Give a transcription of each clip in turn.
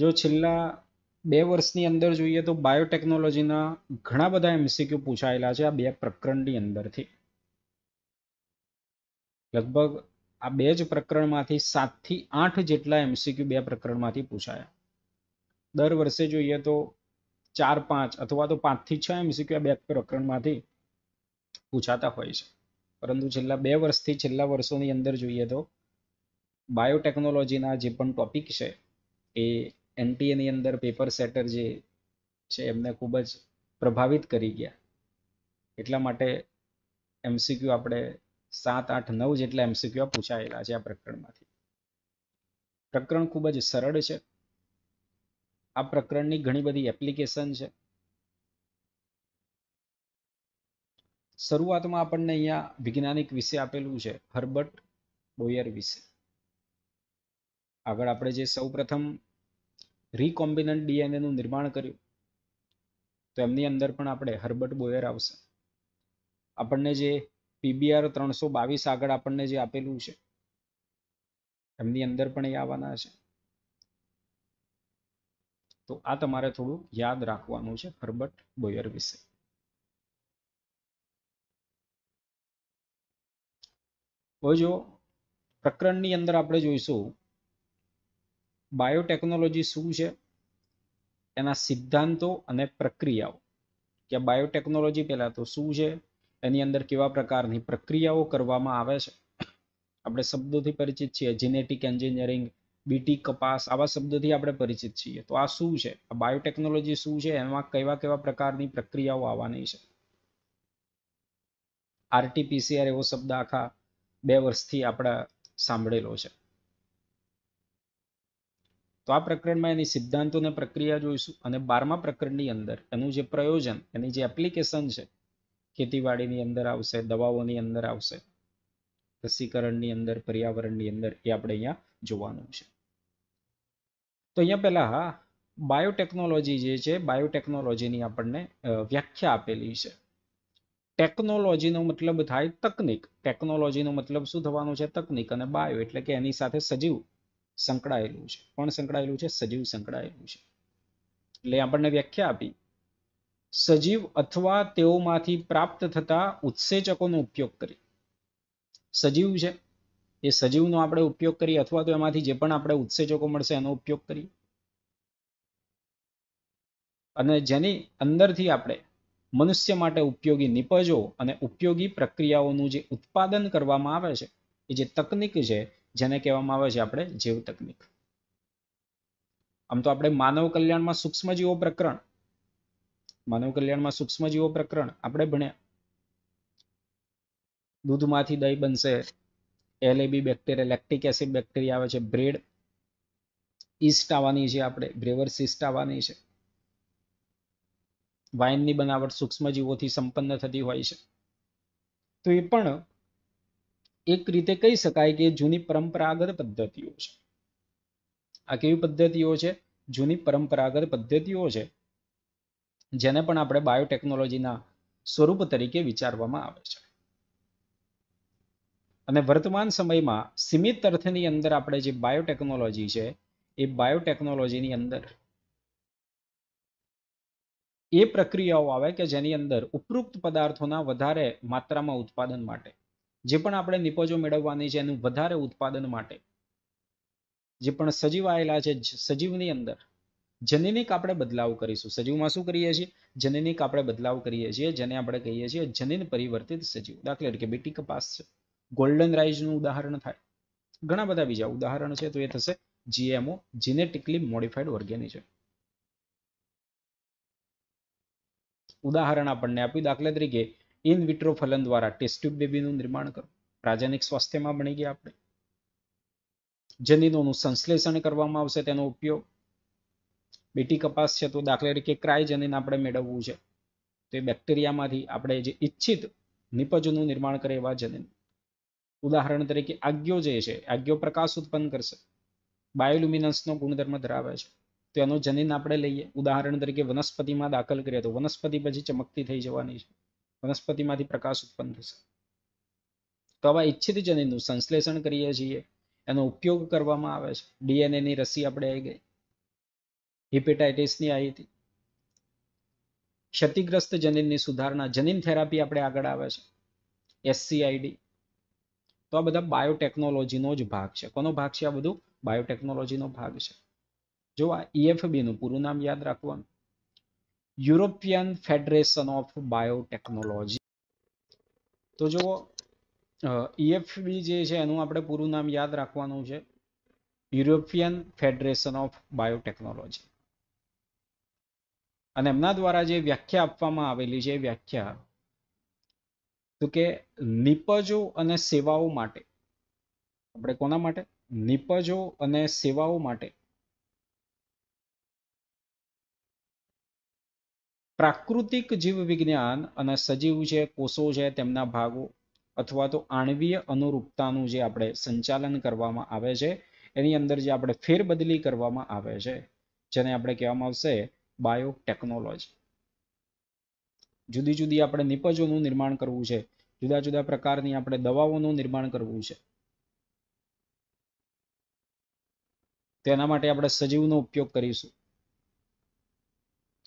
જો છેલ્લા બે વર્ષની અંદર જોઈએ તો બાયોટેકનોલોજીના ઘણા બધા એમસીક્યુ પૂછાયેલા છે આ બે પ્રકરણની અંદરથી લગભગ આ બે જ પ્રકરણમાંથી સાતથી આઠ જેટલા એમસીક્યુ બે પ્રકરણમાંથી પૂછાયા દર વર્ષે જોઈએ તો ચાર પાંચ અથવા તો પાંચથી છ એમસીક્યુ આ બે પ્રકરણમાંથી પૂછાતા હોય છે પરંતુ છેલ્લા બે વર્ષથી છેલ્લા વર્ષોની અંદર જોઈએ તો બાયોટેકનોલોજીના જે પણ ટોપિક છે એ એનટીએની અંદર પેપર સેટર જે છે એમને ખૂબ જ પ્રભાવિત કરી ગયા એટલા માટે એમસીક્યુ આપણે સાત આઠ નવ જેટલા એમસીક્યુ પૂછાયેલા છે આ પ્રકરણમાંથી પ્રકરણ ખૂબ જ સરળ છે આ પ્રકરણની ઘણી બધી એપ્લિકેશન છે શરૂઆતમાં આપણને અહીંયા વૈજ્ઞાનિક વિશે આપેલું છે હર્બર્ટ બોયર વિશે આગળ આપણે જે સૌપ્રથમ રિકોમ્બિનન્ટ ડીએનએનું નિર્માણ કર્યું તો એમની અંદર પણ આપણે હર્બર્ટ બોયર આવશે આપણને જે પીબીઆર ત્રણસો બાવીસ આગળ આપણને જે આપેલું છે એમની અંદર પણ એ આવવાના છે તો આ તમારે થોડું યાદ રાખવાનું છે હર્બર્ટ બોયર વિશે હવે જો પ્રકરણની અંદર આપણે જોઈશું બાયોટેકનોલોજી શું છે એના સિદ્ધાંતો અને પ્રક્રિયાઓ કે બાયોટેકનોલોજી પહેલાં તો શું છે એની અંદર કેવા પ્રકારની પ્રક્રિયાઓ કરવામાં આવે છે આપણે શબ્દોથી પરિચિત છીએ જીનેટિક એન્જિનિયરિંગ બીટી કપાસ આવા શબ્દોથી આપણે પરિચિત છીએ તો આ શું છે આ બાયોટેકનોલોજી શું છે એમાં કેવા કેવા પ્રકારની પ્રક્રિયાઓ આવવાની છે આરટીપીસીઆર એવો શબ્દ આખા બે વર્ષથી આપણે સાંભળેલો છે તો આ પ્રકરણમાં એની સિદ્ધાંતો અને પ્રક્રિયા જોઈશું અને બારમા પ્રકરણની અંદર એનું જે પ્રયોજન એની જે એપ્લિકેશન છે ખેતીવાડીની અંદર આવશે દવાઓની અંદર આવશે રસીકરણની અંદર પર્યાવરણની અંદર એ આપણે અહીંયા જોવાનું છે તો અહીંયા પહેલાં બાયોટેકનોલોજી જે છે બાયોટેકનોલોજીની આપણને વ્યાખ્યા આપેલી છે ટેકનોલોજીનો મતલબ થાય તકનિક ટેકનોલોજીનો મતલબ શું થવાનું છે તકનિક અને બાયો એટલે કે એની સાથે સજીવ સંકળાયેલું છે પણ સંકળાયેલું છે સજીવ સંકળાયેલું છે એટલે આપણને વ્યાખ્યા આપી સજીવ અથવા તેઓમાંથી પ્રાપ્ત થતા ઉત્સેચકોનો ઉપયોગ કરી સજીવ છે એ સજીવનો આપણે ઉપયોગ કરીએ અથવા તો એમાંથી જે પણ આપણે ઉત્સેચકો મળશે એનો ઉપયોગ કરી અને જેની અંદરથી આપણે મનુષ્ય માટે ઉપયોગી નિપજો અને ઉપયોગી પ્રક્રિયાઓનું જે ઉત્પાદન કરવામાં આવે છે એ જે તકનિક છે જેને કહેવામાં આવે છે આપણે જીવ તકનીક આમ તો આપણે માનવ કલ્યાણમાં સૂક્ષ્મજીવો પ્રકરણ માનવ કલ્યાણમાં સૂક્ષ્મજીવો પ્રકરણ આપણે ભણ્યા દૂધમાંથી દહીં બનશે LAB bacteria lactic acid bacteria આવે છે બ્રેડ ઇસ્ટ આવવાની છે આપણે બ્રેવર સિસ્ટ આવવાની છે વાઇનની બનાવટ સૂક્ષ્મજીવોથી સંપન્ન થતી હોય છે તો એ પણ એક રીતે કહી શકાય કે જૂની પરંપરાગત પદ્ધતિઓ છે આ કેવી પદ્ધતિઓ છે જૂની પરંપરાગત પદ્ધતિઓ છે જેને પણ આપણે બાયોટેકનોલોજીના સ્વરૂપ તરીકે વિચારવામાં આવે છે અને વર્તમાન સમયમાં સીમિત અર્થની અંદર આપણે જે બાયોટેકનોલોજી છે એ બાયોટેકનોલોજીની અંદર એ પ્રક્રિયાઓ આવે કે જેની અંદર ઉપરોક્ત પદાર્થોના વધારે માત્રામાં ઉત્પાદન માટે જે પણ આપણે નિપજો મેળવવાની છે એનું વધારે ઉત્પાદન માટે જે પણ સજીવ આવેલા છે સજીવની અંદર જનનિક આપણે બદલાવ કરીશું સજીવમાં શું કરીએ છીએ જનનિક આપણે બદલાવ કરીએ છીએ જેને આપણે કહીએ છીએ જનીન પરિવર્તિત સજીવ દાખલા તરીકે બેટી કપાસ છે ગોલ્ડન રાઈઝનું ઉદાહરણ થાય ઘણા બધા બીજા ઉદાહરણ છે તો એ થશે જીએમઓ જીનેટિકલી મોડિફાઈડ ઓર્ગેનિઝમ ઉદાહરણ આપણને આપ્યું દાખલા તરીકે ઇન વિટ્રો ફલન દ્વારા ટેસ્ટ્યુબ બેબીનું નિર્માણ કરવું પ્રાજનિક સ્વાસ્થ્યમાં ભણી ગયા આપણે જનીનોનું સંશ્લેષણ કરવામાં આવશે તેનો ઉપયોગ બેટી કપાસ છે તો દાખલા તરીકે ક્રાય જનીન આપણે મેળવવું છે તો એ બેક્ટેરિયામાંથી આપણે જે ઈચ્છિત નિપજનું નિર્માણ કરે એવા જનીન ઉદાહરણ તરીકે આજ્ઞો જે છે આજ્ઞો પ્રકાશ ઉત્પન્ન કરશે બાયોલ્યુમિનન્સનો ગુણધર્મ ધરાવે છે તો એનો જનીન આપણે લઈએ ઉદાહરણ તરીકે વનસ્પતિમાં દાખલ કરીએ તો વનસ્પતિ પછી ચમકતી થઈ જવાની છે વનસ્પતિમાંથી પ્રકાશ ઉત્પન્ન થશે તો આવા ઈચ્છિત જનીનનું સંશ્લેષણ કરીએ છીએ એનો ઉપયોગ કરવામાં આવે છે ડીએનએની રસી આપણે આવી ગઈ હિપેટાઇટિસની આવી હતી ક્ષતિગ્રસ્ત જનીનની સુધારણા જનીન થેરાપી આપણે આગળ આવે છે એસસીઆઈડી તો આ બધા બાયોટેકનોલોજીનો જ ભાગ છે કોનો ભાગ છે આ બધું બાયોટેકનોલોજીનો ભાગ છે જો આ ઈએફબીનું પૂરું નામ યાદ રાખવાનું યુરોપિયન ફેડરેશન ઓફ બાયોટેકનોલોજી તો જુઓ ઈએફબી e જે છે એનું આપણે પૂરું નામ યાદ રાખવાનું છે યુરોપિયન ફેડરેશન ઓફ બાયોટેકનોલોજી અને એમના દ્વારા જે વ્યાખ્યા આપવામાં આવેલી છે વ્યાખ્યા તો કે નિપજો અને સેવાઓ માટે આપણે કોના માટે નિપજો અને સેવાઓ માટે પ્રાકૃતિક જીવવિજ્ઞાન અને સજીવ જે કોષો છે તેમના ભાગો અથવા તો આણવીય અનુરૂપતાનું જે આપણે સંચાલન કરવામાં આવે છે એની અંદર જે આપણે ફેરબદલી કરવામાં આવે છે જેને આપણે કહેવામાં આવશે બાયોટેકનોલોજી જુદી જુદી આપણે નિપજોનું નિર્માણ કરવું છે જુદા જુદા પ્રકારની આપણે દવાઓનું નિર્માણ કરવું છે તેના માટે આપણે સજીવનો ઉપયોગ કરીશું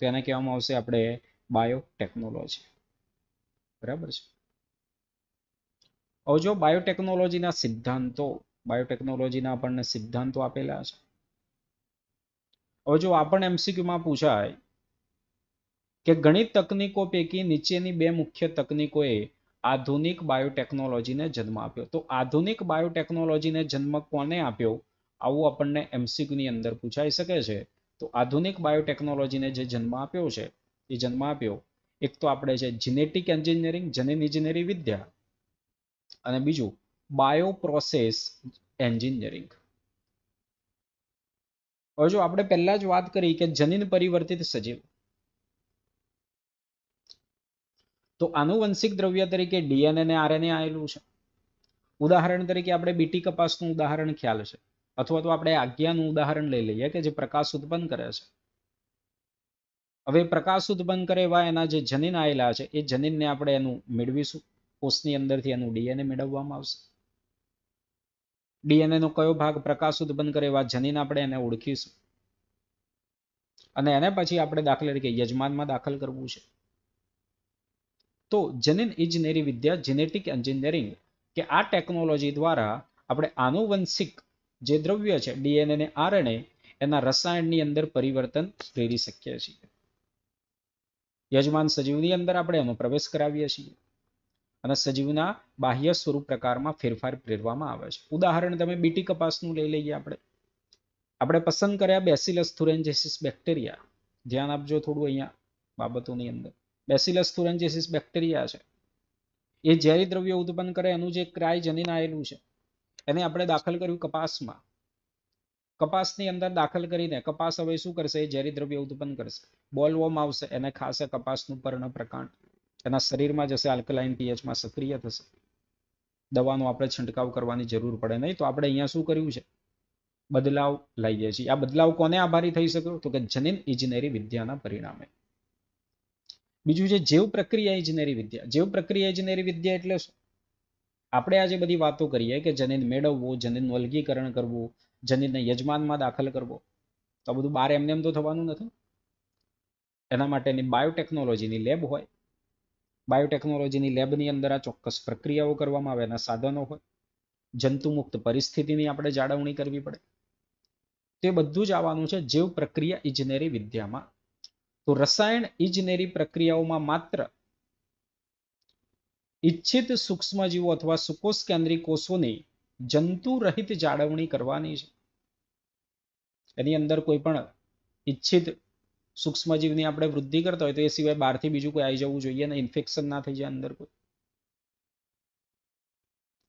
તો એને કહેવામાં આવશે આપણે બાયોટેકનોલોજી બરાબર છે હવે જો બાયોટેકનોલોજીના સિદ્ધાંતો બાયોટેકનોલોજીના આપણને સિદ્ધાંતો આપેલા છે હવે જો આપણને એમસીક્યુમાં પૂછાય કે ઘણી તકનીકો પૈકી નીચેની બે મુખ્ય તકનીકોએ આધુનિક બાયોટેકનોલોજીને જન્મ આપ્યો તો આધુનિક બાયોટેકનોલોજીને જન્મ કોને આપ્યો આવું આપણને એમસીક્યુની અંદર પૂછાઈ શકે છે તો આધુનિક બાયોટેકનોલોજીને જે જન્મ આપ્યો છે એ જન્મ આપ્યો એક તો આપણે છે જીનેટિક એન્જિનિયરિંગ જનીન ઇજનેરી વિદ્યા અને બીજું બાયોપ્રોસેસ એન્જિનિયરિંગ હવે જો આપણે પહેલા જ વાત કરી કે જનીન પરિવર્તિત સજીવ તો આનુવંશિક દ્રવ્ય તરીકે ડીએનએ ને આરએનએ આવેલું છે ઉદાહરણ તરીકે આપણે બીટી કપાસનું ઉદાહરણ ખ્યાલ છે અથવા તો આપણે આજ્ઞાનું ઉદાહરણ લઈ લઈએ કે જે પ્રકાશ ઉત્પન્ન કરે છે હવે પ્રકાશ ઉત્પન્ન કરે એવા એના જે જનીન આવેલા છે એ જનીનને આપણે એનું મેળવીશું કોષની અંદરથી એનું ડીએનએ મેળવવામાં આવશે ડીએનએનો કયો ભાગ પ્રકાશ ઉત્પન્ન કરે એવા જનીન આપણે એને ઓળખીશું અને એને પછી આપણે દાખલા તરીકે યજમાનમાં દાખલ કરવું છે તો જનીન ઇજનેરી વિદ્યા જેનેટિક એન્જિનિયરિંગ કે આ ટેકનોલોજી દ્વારા આપણે આનુવંશિક જે દ્રવ્ય છે ડીએનએ ને આરએનએ એના રસાયણની અંદર પરિવર્તન પ્રેરી શકીએ છીએ યજમાન સજીવની અંદર આપણે એનો પ્રવેશ કરાવીએ છીએ અને સજીવના બાહ્ય સ્વરૂપ પ્રકારમાં ફેરફાર પ્રેરવામાં આવે છે ઉદાહરણ તમે બીટી કપાસનું લઈ લઈએ આપણે આપણે પસંદ કર્યા બેસિલસ થુરેન્જેસિસ બેક્ટેરિયા ધ્યાન આપજો થોડું અહીંયા બાબતોની અંદર બેસિલસ થુરેન્જેસિસ બેક્ટેરિયા છે એ ઝેરી દ્રવ્ય ઉત્પન્ન કરે એનું જે ક્રાયજનીન આવેલું છે એને આપણે દાખલ કર્યું કપાસમાં કપાસની અંદર દાખલ કરીને કપાસ હવે શું કરશે ઝેરી દ્રવ્ય ઉત્પન્ન કરશે બોલવોમ આવશે એને ખાસે કપાસનું પર્ણ પ્રકાંડ એના શરીરમાં જશે આલ્કલાઇન પીએચમાં સક્રિય થશે દવાનો આપણે છંટકાવ કરવાની જરૂર પડે નહીં તો આપણે અહીંયા શું કર્યું છે બદલાવ લાવીએ છીએ આ બદલાવ કોને આભારી થઈ શક્યો તો કે જનીન ઇજનેરી વિદ્યાના પરિણામે બીજું છે જૈવ પ્રક્રિયા ઇજનેરી વિદ્યા જેવ પ્રક્રિયા ઇજનેરી વિદ્યા એટલે શું આપણે આજે બધી વાતો કરીએ કે જનીન મેળવવો જનીનનું અલગીકરણ કરવું જનીનને યજમાનમાં દાખલ કરવો તો આ બધું બહાર એમને એમ તો થવાનું નથી એના માટેની બાયોટેકનોલોજીની લેબ હોય બાયોટેકનોલોજીની લેબની અંદર આ ચોક્કસ પ્રક્રિયાઓ કરવામાં આવે એના સાધનો હોય જંતુમુક્ત પરિસ્થિતિની આપણે જાળવણી કરવી પડે તે બધું જ આવવાનું છે જૈવ પ્રક્રિયા ઇજનેરી વિદ્યામાં તો રસાયણ ઇજનેરી પ્રક્રિયાઓમાં માત્ર ઈચ્છિત સૂક્ષ્મજીવો અથવા સુકોષ કેન્દ્રી કોષોની જંતુરહિત જાળવણી કરવાની છે એની અંદર કોઈ પણ ઈચ્છિત સૂક્ષ્મજીવની આપણે વૃદ્ધિ કરતા હોય તો એ સિવાય બહારથી બીજું કોઈ આવી જવું જોઈએ અને ઇન્ફેક્શન ના થઈ જાય અંદર કોઈ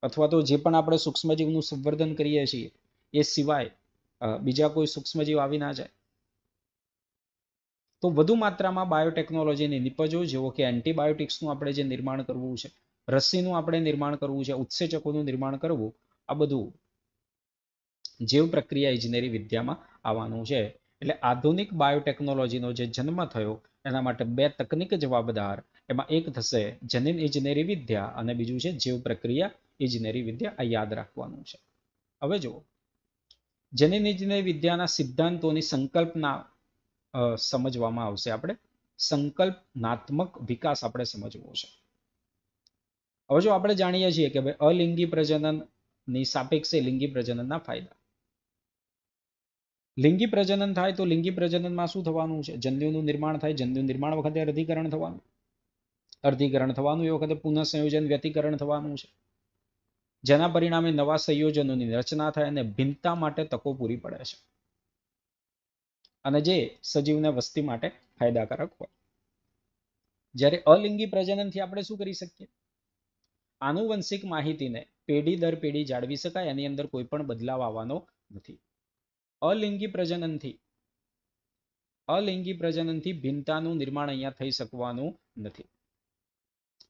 અથવા તો જે પણ આપણે સૂક્ષ્મજીવનું સંવર્ધન કરીએ છીએ એ સિવાય બીજા કોઈ સૂક્ષ્મજીવ આવી ના જાય તો વધુ માત્રામાં બાયોટેકનોલોજીની નિપજો જેવો કે એન્ટીબાયોટિક્સનું આપણે જે નિર્માણ કરવું છે રસીનું આપણે નિર્માણ કરવું છે ઉત્સેચકોનું નિર્માણ કરવું આ બધું જેવ પ્રક્રિયા ઇજનેરી વિદ્યામાં આવવાનું છે એટલે આધુનિક બાયોટેકનોલોજીનો જે જન્મ થયો એના માટે બે તકનિક જવાબદાર એમાં એક થશે જનીન ઇજનેરી વિદ્યા અને બીજું છે જૈવ પ્રક્રિયા ઇજનેરી વિદ્યા આ યાદ રાખવાનું છે હવે જુઓ જનીન ઇજનેરી વિદ્યાના સિદ્ધાંતોની સંકલ્પના સમજવામાં આવશે આપણે સંકલ્પનાત્મક વિકાસ આપણે સમજવો છે હવે જો આપણે જાણીએ છીએ કે ભાઈ અલિંગી પ્રજનનની સાપેક્ષે લિંગી પ્રજનનના ફાયદા લિંગી પ્રજનન થાય તો લિંગી પ્રજનનમાં શું થવાનું છે જન્યુનું નિર્માણ થાય જન્યુ નિર્માણ વખતે અર્ધીકરણ થવાનું અર્ધીકરણ થવાનું એ વખતે પુનઃ સંયોજન વ્યતિકરણ થવાનું છે જેના પરિણામે નવા સંયોજનોની રચના થાય અને ભિન્નતા માટે તકો પૂરી પડે છે અને જે સજીવના વસ્તી માટે ફાયદાકારક હોય જ્યારે અલિંગી પ્રજનનથી આપણે શું કરી શકીએ આનુવંશિક માહિતીને પેઢી દર પેઢી જાળવી શકાય એની અંદર કોઈ પણ બદલાવ આવવાનો નથી અલિંગી પ્રજનનથી અલિંગી પ્રજનનથી ભિન્નતાનું નિર્માણ અહીંયા થઈ શકવાનું નથી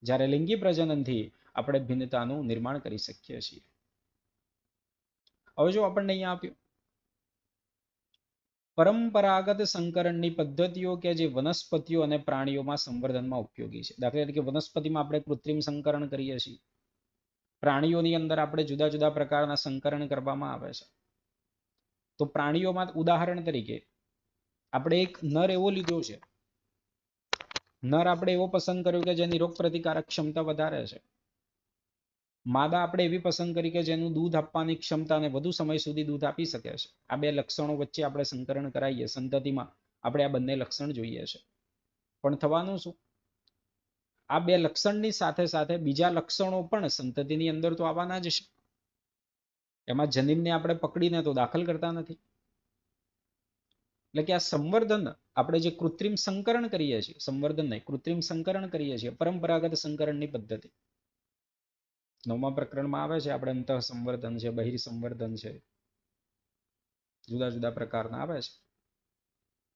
જ્યારે લિંગી પ્રજનનથી આપણે ભિન્નતાનું નિર્માણ કરી શકીએ છીએ હવે જો આપણને અહીંયા આપ્યું પરંપરાગત સંકરણની પદ્ધતિઓ કે જે વનસ્પતિઓ અને પ્રાણીઓમાં સંવર્ધનમાં ઉપયોગી છે દાખલા તરીકે વનસ્પતિમાં આપણે કૃત્રિમ સંકરણ કરીએ છીએ પ્રાણીઓની અંદર આપણે જુદા જુદા પ્રકારના સંકરણ કરવામાં આવે છે તો પ્રાણીઓમાં ઉદાહરણ તરીકે આપણે એક નર એવો લીધો છે નર આપણે એવો પસંદ કર્યો કે જેની રોગ પ્રતિકારક ક્ષમતા વધારે છે માદા આપણે એવી પસંદ કરી કે જેનું દૂધ આપવાની ક્ષમતાને વધુ સમય સુધી દૂધ આપી શકે છે આ બે લક્ષણો વચ્ચે આપણે સંકરણ કરાવીએ સંતતિમાં આપણે આ બંને લક્ષણ જોઈએ છે પણ થવાનું શું આ બે લક્ષણની સાથે સાથે બીજા લક્ષણો પણ સંતતિની અંદર તો આવવાના જ છે એમાં જનીનને આપણે પકડીને તો દાખલ કરતા નથી એટલે કે આ સંવર્ધન આપણે જે કૃત્રિમ સંકરણ કરીએ છીએ સંવર્ધન નહીં કૃત્રિમ સંકરણ કરીએ છીએ પરંપરાગત સંકરણની પદ્ધતિ નવમા પ્રકરણમાં આવે છે આપણે અંતઃ સંવર્ધન છે બહિર સંવર્ધન છે જુદા જુદા પ્રકારના આવે છે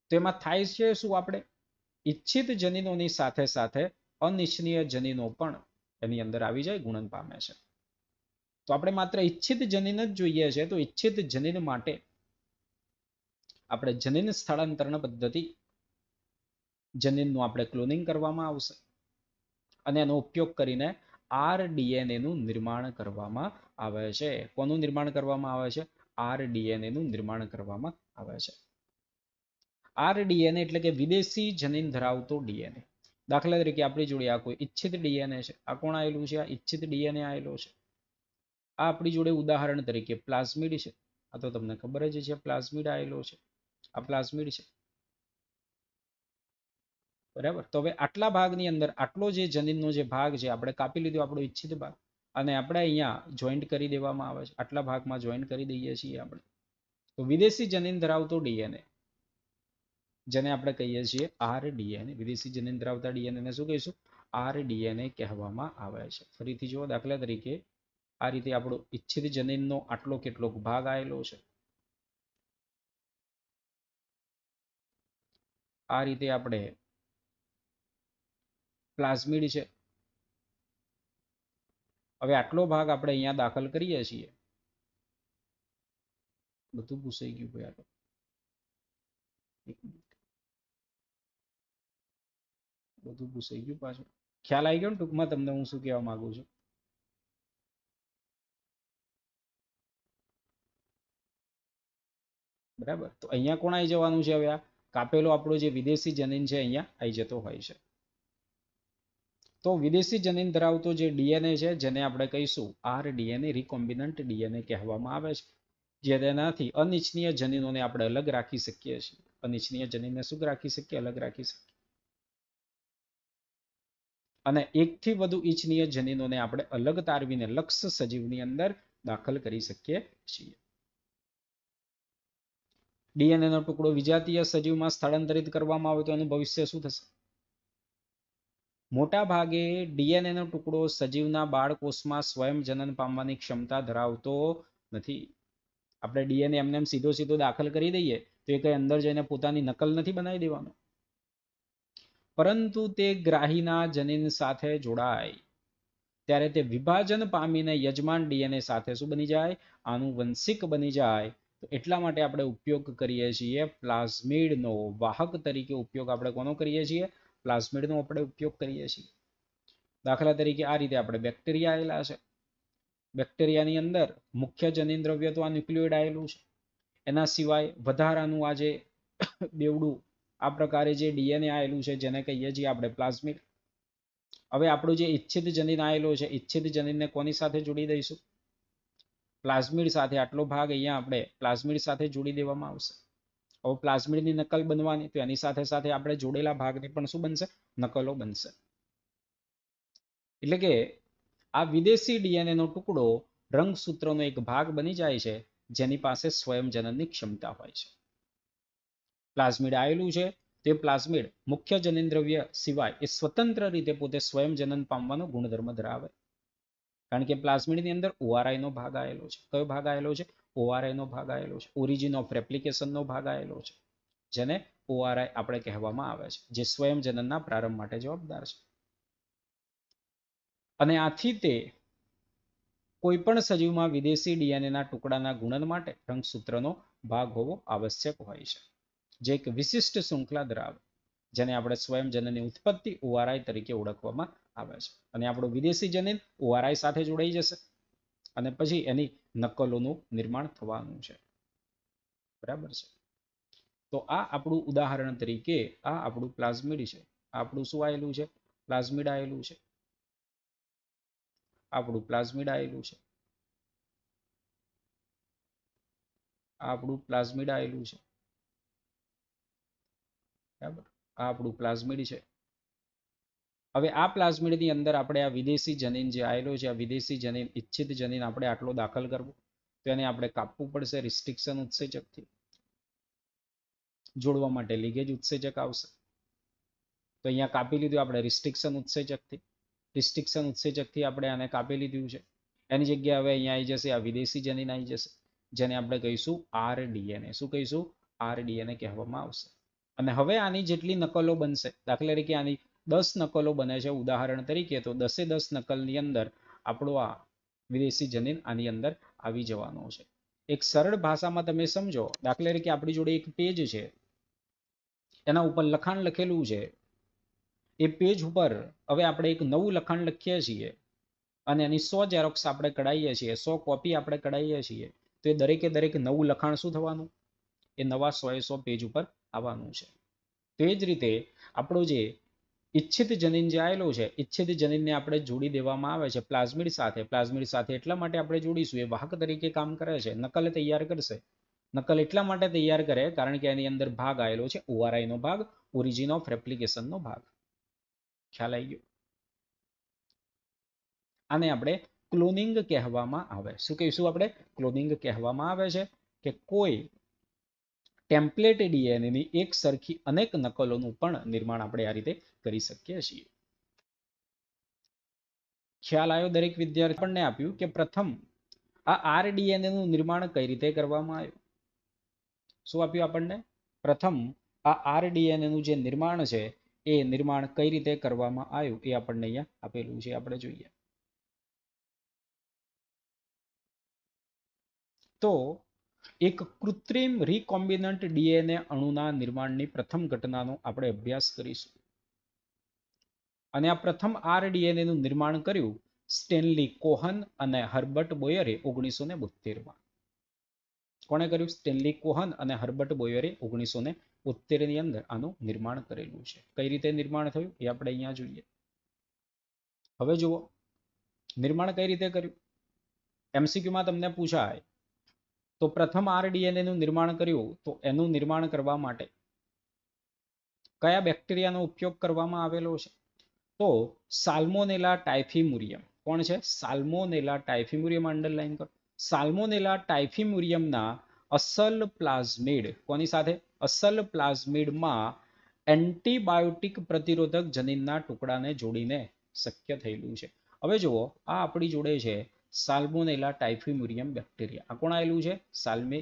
તેમાં થાય છે શું આપણે ઈચ્છિત જનીનોની સાથે સાથે અનિચ્છનીય જનીનો પણ એની અંદર આવી જાય ગુણન પામે છે તો આપણે માત્ર ઈચ્છિત જનીન જ જોઈએ છે તો ઈચ્છિત જનીન માટે આપણે જનીન સ્થળાંતરણ પદ્ધતિ જનીનનું આપણે ક્લોનિંગ કરવામાં આવશે અને એનો ઉપયોગ કરીને આર આરડીએનએનું નિર્માણ કરવામાં આવે છે કોનું નિર્માણ કરવામાં આવે છે આર આરડીએનએનું નિર્માણ કરવામાં આવે છે આરડીએનએ એટલે કે વિદેશી જનીન ધરાવતો ડીએનએ દાખલા તરીકે આપણી જોડે આ કોઈ ઈચ્છિત ડીએનએ છે આ કોણ આવેલું છે આ ઈચ્છિત ડીએનએ આવેલો છે આ આપણી જોડે ઉદાહરણ તરીકે પ્લાઝમિડ છે આ તો તમને ખબર જ છે પ્લાઝમિડ આવેલો છે આ પ્લાઝમિડ છે બરાબર તો હવે આટલા ભાગની અંદર આટલો જે જનીનનો જે ભાગ છે આપણે કાપી લીધો આપણો ઈચ્છિત ભાગ અને આપણે અહીંયા જોઈન્ટ કરી દેવામાં આવે છે આટલા ભાગમાં જોઈન્ટ કરી દઈએ છીએ આપણે તો વિદેશી જનીન ધરાવતો ડીએનએ જેને આપણે કહીએ છીએ આર ડીએનએ વિદેશી જનીન ધરાવતા ડીએનએને શું કહીશું આર ડીએનએ કહેવામાં આવે છે ફરીથી જુઓ દાખલા તરીકે આ રીતે આપણો ઈચ્છિત જનીનનો આટલો કેટલોક ભાગ આવેલો છે આ રીતે આપણે પ્લાઝમિડ છે હવે આટલો ભાગ આપણે અહીંયા દાખલ કરીએ છીએ બધું પૂછાઈ ગયું ભાઈ આગળ બધું પૂછાઈ ગયું પાછું ખ્યાલ આવી ગયો ને ટૂંકમાં તમને હું શું કહેવા માંગુ છું બરાબર તો અહીંયા કોણ આવી જવાનું છે હવે આ કાપેલો આપણો જે વિદેશી જનીન છે અહીંયા આવી જતો હોય છે તો વિદેશી જનીન ધરાવતો જે ડીએનએ છે જેને આપણે કહીશું આર ડીએનએ રિકોમ્બિનન્ટ ડીએનએ કહેવામાં આવે છે જે અનિચ્છનીય જનીનોને આપણે અલગ રાખી શકીએ છીએ અનિચ્છનીય જનીનને શું રાખી શકીએ અલગ રાખી શકીએ અને એકથી વધુ ઇચ્છનીય જનીનોને આપણે અલગ તારવીને લક્ષ સજીવની અંદર દાખલ કરી શકીએ છીએ ડીએનએનો ટુકડો વિજાતીય સજીવમાં સ્થળાંતરિત કરવામાં આવે તો એનું ભવિષ્ય શું થશે મોટા મોટાભાગે ડીએનએનો ટુકડો સજીવના બાળકોષમાં સ્વયં જનન પામવાની ક્ષમતા ધરાવતો નથી આપણે ડીએનએ એમને એમ સીધો સીધો દાખલ કરી દઈએ તો એ કંઈ અંદર જઈને પોતાની નકલ નથી બનાવી દેવાનો પરંતુ તે ગ્રાહીના જનીન સાથે જોડાય ત્યારે તે વિભાજન પામીને યજમાન ડીએનએ સાથે શું બની જાય આનુવંશિક બની જાય તો એટલા માટે આપણે ઉપયોગ કરીએ છીએ પ્લાઝમિડનો વાહક તરીકે ઉપયોગ આપણે કોનો કરીએ છીએ પ્લાઝમિડનો આપણે ઉપયોગ કરીએ છીએ દાખલા તરીકે આ રીતે આપણે બેક્ટેરિયા આવેલા છે બેક્ટેરિયાની અંદર મુખ્ય જનીન દ્રવ્ય તો આ ન્યુક્લિયોઇડ આવેલું છે એના સિવાય વધારાનું આ જે બેવડું આ પ્રકારે જે ડીએનએ આવેલું છે જેને કહીએ છીએ આપણે પ્લાઝમિડ હવે આપણું જે ઈચ્છિત જનીન આવેલું છે ઈચ્છિત જનીનને કોની સાથે જોડી દઈશું પ્લાઝમિડ સાથે આટલો ભાગ અહીંયા આપણે પ્લાઝમિડ સાથે જોડી દેવામાં આવશે હવે પ્લાઝમિડની નકલ બનવાની તો એની સાથે સાથે આપણે જોડેલા ભાગની પણ શું બનશે નકલો બનશે એટલે કે આ વિદેશી ડીએનએનો ટુકડો રંગસૂત્રનો એક ભાગ બની જાય છે જેની પાસે સ્વયંજનનની ક્ષમતા હોય છે પ્લાઝમિડ આવેલું છે તે પ્લાઝમિડ મુખ્ય જનનદ્રવ્ય સિવાય એ સ્વતંત્ર રીતે પોતે સ્વયંજનન પામવાનો ગુણધર્મ ધરાવે કારણ કે પ્લાઝમિડની અંદર ઓઆરઆઈનો ભાગ આવેલો છે કયો ભાગ આવેલો છે ઓઆરઆઈનો ભાગ આવેલો છે ઓરિજિન ઓફ રેપ્લિકેશનનો ભાગ આવેલો છે જેને ઓઆરઆઈ આપણે કહેવામાં આવે છે જે સ્વયંજનનના પ્રારંભ માટે જવાબદાર છે અને આથી તે કોઈ પણ સજીવમાં વિદેશી ડીએનએના ટુકડાના ગુણન માટે રંગસૂત્રનો ભાગ હોવો આવશ્યક હોય છે જે એક વિશિષ્ટ શૃંખલા ધરાવે જેને આપણે સ્વયંજનની ઉત્પત્તિ ઓઆરઆઈ તરીકે ઓળખવામાં આવે છે અને આપણો વિદેશી જનીન ઓઆરઆઈ સાથે જોડાઈ જશે અને પછી એની નકલોનું નિર્માણ થવાનું છે બરાબર છે તો આ આપણું ઉદાહરણ તરીકે આ આપણું પ્લાઝમિડ છે આપણું શું આવેલું છે પ્લાઝમિડ આવેલું છે આપણું પ્લાઝમિડ આવેલું છે આપણું પ્લાઝમિડ આવેલું છે બરાબર આ આપણું પ્લાઝમિડ છે હવે આ પ્લાઝમિડની અંદર આપણે આ વિદેશી જનીન જે આવેલો છે આ વિદેશી જનીન ઇચ્છિત જનીન આપણે આટલો દાખલ કરવો તો એને આપણે કાપવું પડશે રિસ્ટ્રિક્શન ઉત્સેચકથી જોડવા માટે લીગેજ ઉત્સેચક આવશે તો અહીંયા કાપી લીધું આપણે રિસ્ટ્રિક્શન ઉત્સેચકથી રિસ્ટ્રિક્શન ઉત્સેચકથી આપણે આને કાપી લીધું છે એની જગ્યાએ હવે અહીંયા આવી જશે આ વિદેશી જનીન આવી જશે જેને આપણે કહીશું આર ડીએનએ શું કહીશું આર ડીએનએ કહેવામાં આવશે અને હવે આની જેટલી નકલો બનશે દાખલા તરીકે આની દસ નકલો બને છે ઉદાહરણ તરીકે તો દસે દસ નકલની અંદર આપણો આ વિદેશી જનીન આની અંદર આવી જવાનો છે એક સરળ ભાષામાં તમે સમજો દાખલા તરીકે આપણી જોડે એક પેજ છે એના ઉપર લખાણ લખેલું છે એ પેજ ઉપર હવે આપણે એક નવું લખાણ લખીએ છીએ અને એની સો ઝેરોક્સ આપણે કઢાવીએ છીએ સો કોપી આપણે કઢાવીએ છીએ તો એ દરેકે દરેક નવું લખાણ શું થવાનું એ નવા સોએ સો પેજ ઉપર આવવાનું છે તે જ રીતે આપણો જે ઈચ્છિત જનીન જે આવેલું છે ઈચ્છિત જનીનને આપણે જોડી દેવામાં આવે છે પ્લાઝમિડ સાથે પ્લાઝમિડ સાથે એટલા માટે આપણે જોડીશું એ વાહક તરીકે કામ કરે છે નકલ તૈયાર કરશે નકલ એટલા માટે તૈયાર કરે કારણ કે એની અંદર ભાગ આવેલો છે ઓઆરઆઈનો ભાગ ઓરિજિન ઓફ રેપ્લિકેશનનો ભાગ ખ્યાલ આવી ગયો આને આપણે ક્લોનિંગ કહેવામાં આવે શું કહીશું આપણે ક્લોનિંગ કહેવામાં આવે છે કે કોઈ ટેમ્પલેટ ડીએનએની એક સરખી અનેક નકલોનું પણ નિર્માણ આપણે આ રીતે કરી શકીએ છીએ ખ્યાલ આવ્યો દરેક વિદ્યાર્થી આપણને આપ્યું કે પ્રથમ આ આરડીએનએ નું નિર્માણ કઈ રીતે કરવામાં આવ્યું શું આપ્યું આપણને પ્રથમ આ આરડીએનએ નું જે નિર્માણ છે એ નિર્માણ કઈ રીતે કરવામાં આવ્યું એ આપણને અહીંયા આપેલું છે આપણે જોઈએ તો એક કૃત્રિમ રિકોમ્બિનન્ટ ડીએનએ અણુના નિર્માણની પ્રથમ ઘટનાનો આપણે અભ્યાસ કરીશું અને આ પ્રથમ આરડીએનએનું નિર્માણ કર્યું સ્ટેનલી કોહન અને હર્બર્ટ બોયરે ઓગણીસો ને બોતેરમાં કોણે કર્યું સ્ટેનલી કોહન અને હર્બર્ટ બોયરે ઓગણીસો ને બોતેરની અંદર આનું નિર્માણ કરેલું છે કઈ રીતે નિર્માણ થયું એ આપણે અહીંયા જોઈએ હવે જુઓ નિર્માણ કઈ રીતે કર્યું એમસીક્યુમાં તમને પૂછાય તો પ્રથમ આરડીએનએ નું નિર્માણ કર્યું તો એનું નિર્માણ કરવા માટે કયા બેક્ટેરિયાનો ઉપયોગ કરવામાં આવેલો છે તો સાલ્મોનેલા ટાઇફીમુરિયમ કોણ છે સાલ્મોનેલા ટાઇફીમુરિયમ અંડરલાઇન કરો સાલ્મોનેલા ટાઇફીમુરિયમના અસલ પ્લાઝમિડ કોની સાથે અસલ પ્લાઝમિડમાં એન્ટીબાયોટિક પ્રતિરોધક જનીનના ટુકડાને જોડીને શક્ય થયેલું છે હવે જુઓ આ આપણી જોડે છે સાલ્મોનેલા ટાઇફીમુરિયમ બેક્ટેરિયા આ કોણ આવેલું છે સાલ્મે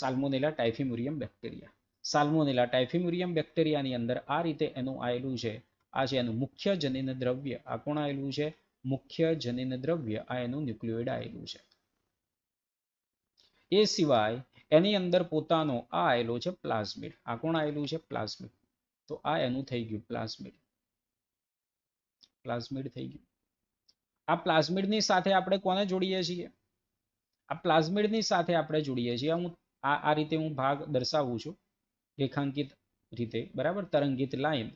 salmonella typhimurium bacteria salmonella typhimurium બેક્ટેરિયાની અંદર આ રીતે એનું આવેલું છે આ છે એનું મુખ્ય જનીન દ્રવ્ય આ કોણ આવેલું છે મુખ્ય જનીન દ્રવ્ય આ એનું ન્યુક્લિયોઇડ આવેલું છે એ સિવાય એની અંદર પોતાનો આ આવેલો છે પ્લાઝમિડ આ કોણ આવેલું છે પ્લાઝમિડ તો આ એનું થઈ ગયું પ્લાઝમિડ પ્લાઝમિડ થઈ ગયું આ પ્લાઝમિડની સાથે આપણે કોને જોડીએ છીએ આ પ્લાઝમિડની સાથે આપણે જોડીએ છીએ હું આ રીતે હું ભાગ દર્શાવું છું રેખાંકિત રીતે બરાબર તરંગિત લાઈન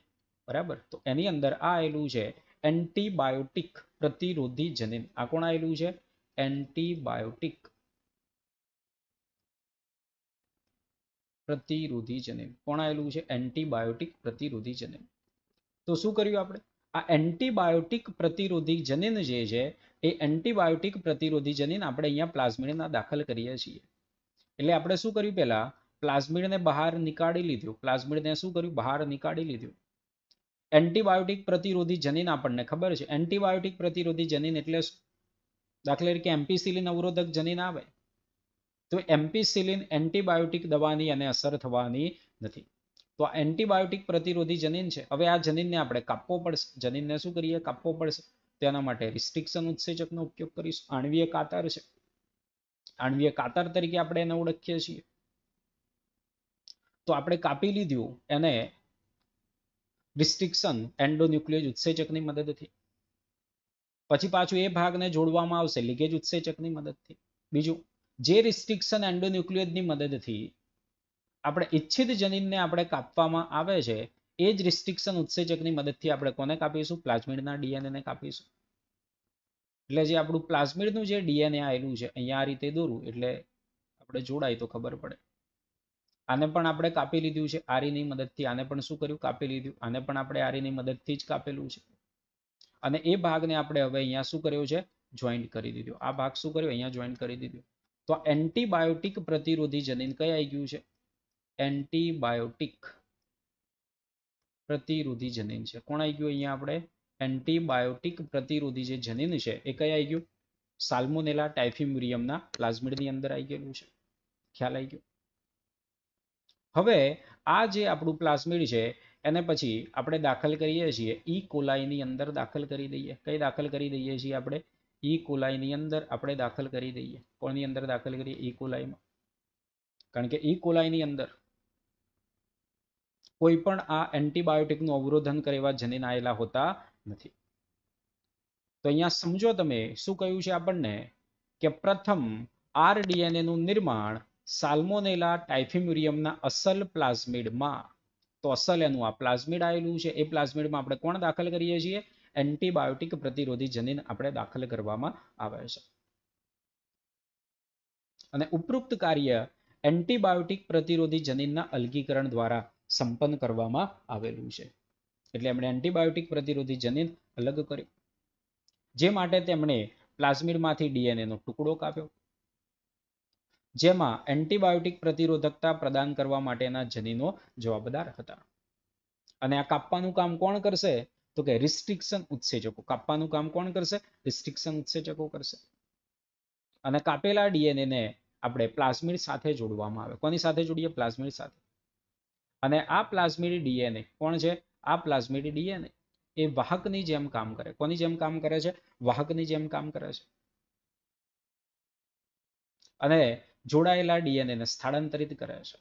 બરાબર તો એની અંદર આ આવેલું છે એન્ટીબાયોટિક પ્રતિરોધી જનીન આ કોણ આવેલું છે એન્ટીબાયોટિક પ્રતિરોધી જનીન કોણ આવેલું છે એન્ટીબાયોટિક પ્રતિરોધી જનીન તો શું કર્યું આપણે આ એન્ટીબાયોટિક પ્રતિરોધી જનીન જે છે એ એન્ટીબાયોટિક પ્રતિરોધી જનીન આપણે અહીંયા પ્લાઝમિડના દાખલ કરીએ છીએ એટલે આપણે શું કર્યું પહેલા પ્લાઝમિડને બહાર નીકાળી લીધું પ્લાઝમિડને શું કર્યું બહાર નીકાળી લીધું એન્ટીબાયોટિક પ્રતિરોધી જનીન આપણને ખબર છે એન્ટીબાયોટિક પ્રતિરોધી જનીન એટલે દાખલા તરીકે એમ્પિસિલિન અવરોધક જનીન આવે તો એમ્પિસિલિન એન્ટીબાયોટિક દવાની અને અસર થવાની નથી તો આ એન્ટીબાયોટિક પ્રતિરોધી જનીન છે હવે આ જનીનને આપણે કાપવો પડશે જનીનને શું કરીએ કાપવો પડશે તેના માટે રિસ્ટ્રિક્શન ઉત્સેચકનો ઉપયોગ કરીશું આણવીય કાતર છે આણવીય કાતર તરીકે આપણે એને ઓળખીએ છીએ તો આપણે કાપી લીધું એને રિસ્ટ્રિક્શન એન્ડોન્યુક્લિયજ ઉત્સેચકની મદદથી પછી પાછું એ ભાગને જોડવામાં આવશે લિગેજ ઉત્સેચકની મદદથી બીજું જે રિસ્ટ્રિક્શન એન્ડોન્યુક્લિયજની મદદથી આપણે ઈચ્છિત જનીનને આપણે કાપવામાં આવે છે એ જ રિસ્ટ્રિક્શન ઉત્સેચકની મદદથી આપણે કોને કાપીશું પ્લાઝમિડના ડીએનએને કાપીશું એટલે જે આપણું પ્લાઝમિડનું જે ડીએનએ આવેલું છે અહીંયા આ રીતે દોરું એટલે આપણે જોડાય તો ખબર પડે આને પણ આપણે કાપી લીધું છે આરીની મદદથી આને પણ શું કર્યું કાપી લીધું આને પણ આપણે આરીની મદદથી જ કાપેલું છે અને એ ભાગને આપણે હવે અહીંયા શું કર્યું છે જોઈન્ટ કરી દીધો આ ભાગ શું કર્યો અહીંયા જોઈન્ટ કરી દીધો તો એન્ટીબાયોટિક પ્રતિરોધી જનીન કઈ આવી ગયું છે એન્ટીબાયોટિક પ્રતિરોધી જનીન છે કોણ આવી ગયું અહીંયા આપણે એન્ટીબાયોટિક પ્રતિરોધી જે જનીન છે એ કઈ આવી ગયું સાલ્મોનેલા ટાઇફિમ્યુરિયમના પ્લાઝમિડની અંદર આવી ગયેલું છે ખ્યાલ આવી ગયો હવે આ જે આપણું પ્લાસ્મિડ છે એને પછી આપણે દાખલ કરીએ છીએ ઈ e. કોલાઈની અંદર દાખલ કરી દઈએ કઈ દાખલ કરી દઈએ છીએ આપણે ઈ e. કોલાઈની અંદર આપણે દાખલ કરી દઈએ કોની અંદર દાખલ કરીએ ઈ e. કોલાઈમાં કારણ કે ઈ કોલાઈની અંદર કોઈ પણ આ એન્ટીબાયોટિકનું અવરોધન કરેવા જનીન આવેલા હોતા નથી તો અહીંયા સમજો તમે શું કહ્યું છે આપણને કે પ્રથમ આર આરડીએનએનું નિર્માણ સાલ્મોનેલા ટાઇફિમ્યુરિયમના અસલ પ્લાઝમિડમાં તો અસલ એનું આ પ્લાઝમિડ આવેલું છે એ પ્લાઝમિડમાં આપણે કોણ દાખલ કરીએ છીએ એન્ટીબાયોટિક પ્રતિરોધી જનીન આપણે દાખલ કરવામાં આવે છે અને ઉપરોક્ત કાર્ય એન્ટીબાયોટિક પ્રતિરોધી જનીનના અલગીકરણ દ્વારા સંપન્ન કરવામાં આવેલું છે એટલે એમણે એન્ટીબાયોટિક પ્રતિરોધી જનીન અલગ કર્યું જે માટે તેમણે પ્લાઝમિડમાંથી ડીએનએનો ટુકડો કાપ્યો જેમાં એન્ટીબાયોટિક પ્રતિરોધકતા પ્રદાન કરવા માટેના જનીનો જવાબદાર હતા અને આ કાપવાનું કામ કોણ કરશે તો કે રિસ્ટ્રિક્શન ઉત્સેચકો કાપવાનું કામ કોણ કરશે રિસ્ટ્રિક્શન ઉત્સેચકો કરશે અને કાપેલા ડીએનએ આપણે પ્લાઝમિડ સાથે જોડવામાં આવે કોની સાથે જોડીએ પ્લાઝમિડ સાથે અને આ પ્લાઝમિડ ડીએનએ કોણ છે આ પ્લાઝમિડ ડીએનએ એ વાહકની જેમ કામ કરે કોની જેમ કામ કરે છે વાહકની જેમ કામ કરે છે અને જોડાયેલા ડીએનએને સ્થળાંતરિત કરે છે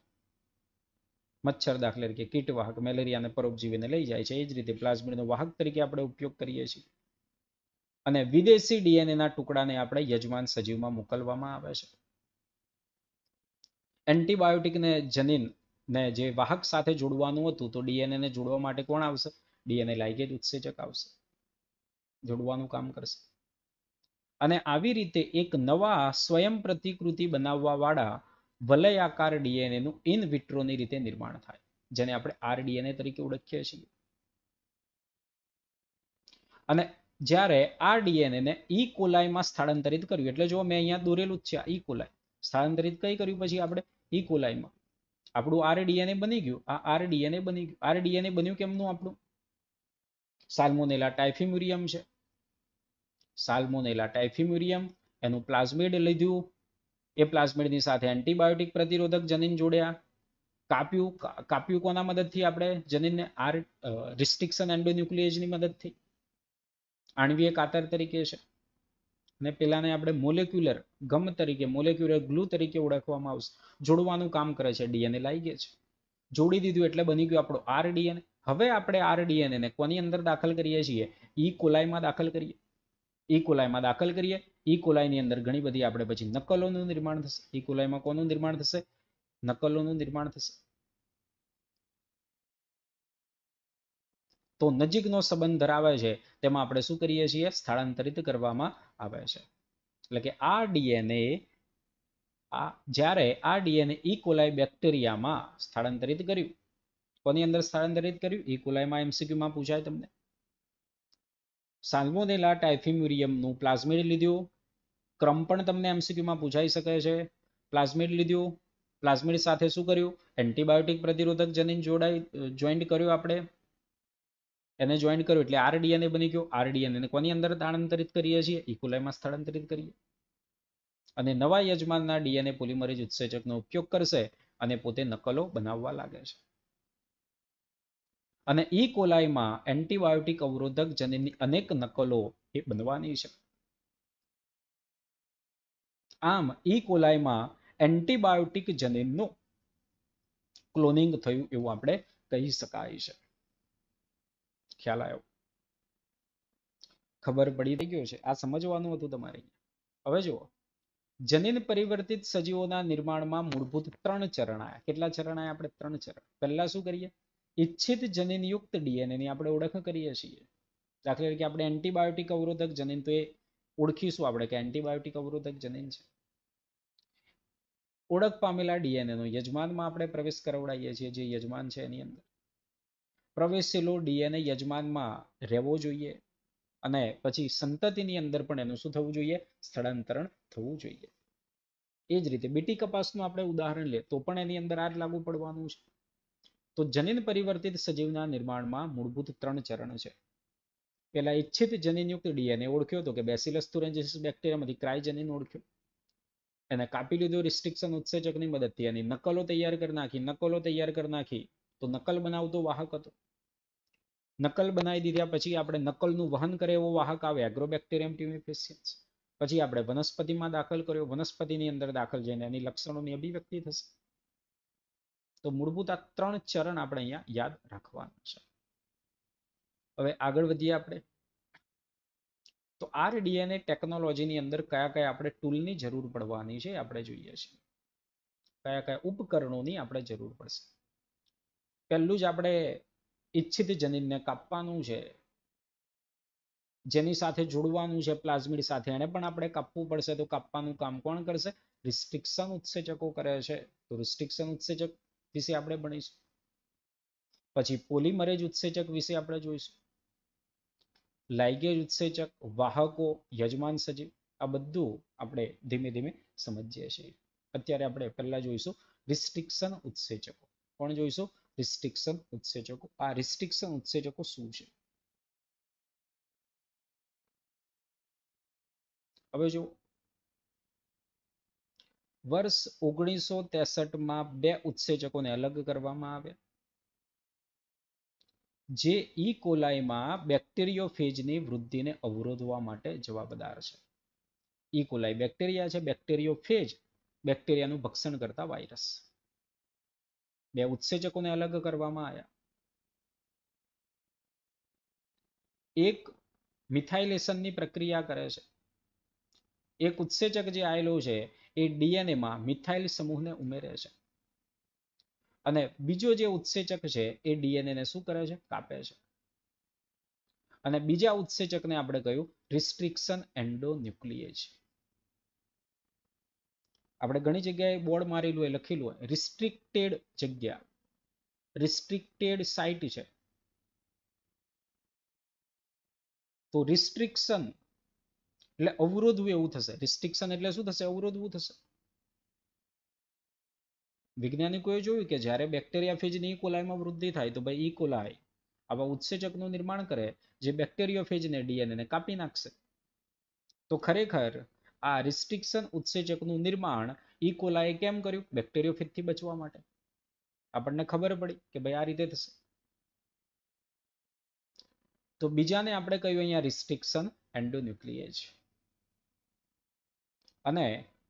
મચ્છર દાખલા તરીકે કીટવાહક મેલેરિયાને પરોપજીવીને લઈ જાય છે એ જ રીતે પ્લાઝમિડનો વાહક તરીકે આપણે ઉપયોગ કરીએ છીએ અને વિદેશી ડીએનએના ટુકડાને આપણે યજમાન સજીવમાં મોકલવામાં આવે છે એન્ટીબાયોટિકને જનીન ને જે વાહક સાથે જોડવાનું હતું તો ડીએનએ ને જોડવા માટે કોણ આવશે ડીએનએ લાઇગેજ ઉત્સેચક આવશે જોડવાનું કામ કરશે અને આવી રીતે એક નવા સ્વયં પ્રતિકૃતિ બનાવવાવાળા વલયાકાર ડીએનએનું ઇન વિટ્રોની રીતે નિર્માણ થાય જેને આપણે આરડીએનએ તરીકે ઓળખીએ છીએ અને જ્યારે આ ડીએનએને ઈ e. કોલાઈમાં સ્થળાંતરિત કર્યું એટલે જો મેં અહીંયા દોરેલું જ છે ઈ કોલાઈ e. સ્થળાંતરિત કઈ કર્યું પછી આપણે ઈ e. કોલાઈમાં આપણું આરડીએનએ બની ગયું આ આરડીએનએ બની ગયું આરડીએનએ બન્યું કેમનું આપણું સાલ્મોનેલા ટાઇફિમ્યુરિયમ છે સાલ્મોનેલા ટાઇફિમ્યુરિયમ એનું પ્લાઝમિડ લીધું એ પ્લાઝમિડની સાથે એન્ટીબાયોટિક પ્રતિરોધક જનીન જોડ્યા કાપ્યું કાપ્યું કોના મદદથી આપણે જનીનને આર રિસ્ટ્રિક્શન એન્ડોન્યુક્લિએજની મદદથી આણવીય કાતર તરીકે છે અને પેલાને આપણે મોલેક્યુલર ગમ તરીકે મોલેક્યુલર ગ્લુ તરીકે ઓળખવામાં આવશે જોડવાનું કામ કરે છે ડીએનએ લાગી છે જોડી દીધું એટલે બની ગયું આપણું આર ડીએનએ હવે આપણે આરડીએનએ ને કોની અંદર દાખલ કરીએ છીએ ઈ કોલાઈમાં દાખલ કરીએ ઇકોલાઈમાં દાખલ કરીએ ઇકોલાઈની અંદર ઘણી બધી આપણે પછી નકલોનું નિર્માણ થશે ઇકોલાઈમાં કોનું નિર્માણ થશે નકલોનું નિર્માણ થશે તો નજીકનો સંબંધ ધરાવે છે તેમાં આપણે શું કરીએ છીએ સ્થળાંતરિત કરવામાં આવે છે એટલે કે આ ડીએનએ આ જ્યારે આ ડીએનએ ઇકોલાઈ બેક્ટેરિયામાં સ્થળાંતરિત કર્યું કોની અંદર સ્થળાંતરિત કર્યું ઇકોલાઈમાં એમસીક્યુમાં પૂછાય તમને સાલ્મોનેલા ટાઇફિમ્યુરિયમનું પ્લાઝમેડ લીધું ક્રમ પણ તમને એમસીક્યુમાં પૂછાઈ શકે છે પ્લાઝમિડ લીધું પ્લાઝમેડ સાથે શું કર્યું એન્ટીબાયોટિક પ્રતિરોધક જનીન જોડાઈ જોઈન્ટ કર્યું આપણે એને જોઈન્ટ કર્યું એટલે આરડીએનએ બની ગયો આરડીએનએને કોની અંદર સ્થળાંતરિત કરીએ છીએ ઇકોલાઈમાં સ્થળાંતરિત કરીએ અને નવા યજમાનના ડીએનએ પોલિમરેજ ઉત્સેચકનો ઉપયોગ કરશે અને પોતે નકલો બનાવવા લાગે છે અને ઈ કોલાઈમાં એન્ટીબાયોટિક અવરોધક જનીનની અનેક નકલો એ બનવાની છે આમ ઈ કોલાઈમાં એન્ટીબાયોટિક જનીનનું ક્લોનિંગ થયું એવું આપણે કહી શકાય છે ખ્યાલ આવ્યો ખબર પડી થઈ ગયો છે આ સમજવાનું હતું તમારે હવે જુઓ જનીન પરિવર્તિત સજીવોના નિર્માણમાં મૂળભૂત ત્રણ ચરણ આયા કેટલા ચરણ આયા આપણે ત્રણ ચરણ પહેલા શું કરીએ ઈચ્છિત જનીનયુક્ત ડીએનએની આપણે ઓળખ કરીએ છીએ દાખલા તરીકે આપણે એન્ટીબાયોટિક અવરોધક જનીન તો એ ઓળખીશું આપણે કે એન્ટીબાયોટિક અવરોધક જનીન છે ઓળખ પામેલા ડીએનએનો યજમાનમાં આપણે પ્રવેશ કરાવડાવીએ છીએ જે યજમાન છે એની અંદર પ્રવેશેલો ડીએનએ યજમાનમાં રહેવો જોઈએ અને પછી સંતતિની અંદર પણ એનું શું થવું જોઈએ સ્થળાંતરણ થવું જોઈએ એ જ રીતે બીટી કપાસનું આપણે ઉદાહરણ લે તો પણ એની અંદર આ જ લાગુ પડવાનું છે તો જનીન પરિવર્તિત સજીવના નિર્માણમાં મૂળભૂત ત્રણ ચરણ છે પહેલા ઇચ્છિત જનીનયુક્ત ડીએનએ ઓળખ્યો હતો કે બેસિલસ તુરેન્જિસ બેક્ટેરિયામાંથી ક્રાયજનીન ઓળખ્યો એને કાપી લીધું રિસ્ટ્રિક્શન ઉત્સેચકની મદદથી એની નકલો તૈયાર કરી નાખી નકલો તૈયાર કરી નાખી તો નકલ બનાવતો વાહક હતો નકલ બનાવી દીધા પછી આપણે નકલનું વહન કરે એવો વાહક આવે એગ્રોબેક્ટેરિયમ ટ્યુમિફેસિયન્સ પછી આપણે વનસ્પતિમાં દાખલ કર્યો વનસ્પતિની અંદર દાખલ જઈને એની લક્ષણોની અભિવ્યક્તિ થશે તો મૂળભૂત આ ત્રણ ચરણ આપણે અહીંયા યાદ રાખવાનું છે હવે આગળ વધીએ આપણે તો આર ડીએનએ ટેકનોલોજીની અંદર કયા કયા આપણે ટૂલની જરૂર પડવાની છે આપણે જોઈએ છીએ કયા કયા ઉપકરણોની આપણે જરૂર પડશે પહેલું જ આપણે ઈચ્છિત જનીનને કાપવાનું છે જેની સાથે જોડવાનું છે પ્લાઝમિડ સાથે એને પણ આપણે કાપવું પડશે તો કાપવાનું કામ કોણ કરશે રિસ્ટ્રિક્શન ઉત્સેચકો કરે છે તો રિસ્ટ્રિક્શન ઉત્સેચક વિશે આપણે ભણીશું પછી પોલિમરેજ ઉત્સેચક વિશે આપણે જોઈશું લાઇગેજ ઉત્સેચક વાહકો યજમાન સજીવ આ બધું આપણે ધીમે ધીમે સમજીએ છીએ અત્યારે આપણે પહેલા જોઈશું રિસ્ટ્રિક્શન ઉત્સેચકો કોણ જોઈશું રિસ્ટ્રિક્શન ઉત્સેચકો આ રિસ્ટ્રિક્શન ઉત્સેચકો શું છે હવે જો વર્ષ ઓગણીસો તેસઠમાં બે ઉત્સેચકોને અલગ કરવામાં આવ્યા જે ઈ કોલાઈમાં બેક્ટેરિયો બેક્ટેરિયોફેજની વૃદ્ધિને અવરોધવા માટે જવાબદાર છે ઈ કોલાઈ બેક્ટેરિયા છે બેક્ટેરિયો ફેજ બેક્ટેરિયાનું ભક્ષણ કરતા વાયરસ બે ઉત્સેચકોને અલગ કરવામાં આવ્યા એક મિથાઇલેશનની પ્રક્રિયા કરે છે એક ઉત્સેચક જે આયેલો છે એ ડીએનએમાં મિથાઇલ સમૂહને ઉમેરે છે અને બીજો જે ઉત્સેચક છે એ ડીએનએને શું કરે છે કાપે છે અને બીજા ઉત્સેચકને આપણે કહ્યું રિસ્ટ્રિક્શન એન્ડોન્યુક્લિએજ આપણે ઘણી જગ્યાએ બોર્ડ મારેલું હોય લખેલું હોય રિસ્ટ્રિક્ટેડ જગ્યા રિસ્ટ્રિક્ટેડ સાઇટ છે તો રિસ્ટ્રિક્શન એટલે અવરોધવું એવું થશે રિસ્ટ્રિક્શન એટલે શું થશે અવરોધવું થશે વૈજ્ઞાનિકોએ જોયું કે જ્યારે બેક્ટેરિયા e. ફેજની વૃદ્ધિ થાય તો ભાઈ ઇકોલાઈ e. આવા ઉત્સેચકનું નિર્માણ કરે જે બેક્ટેરિયોફેજને ડીએનએને કાપી નાખશે તો ખરેખર આ રિસ્ટ્રિક્શન ઉત્સેચકનું નિર્માણ ઇકોલાએ e. કેમ કર્યું બેક્ટેરિયોફેજથી બચવા માટે આપણને ખબર પડી કે ભાઈ આ રીતે થશે તો બીજાને આપણે કહ્યું અહીંયા રિસ્ટ્રિક્શન એન્ડોન્યુક્લિએજ અને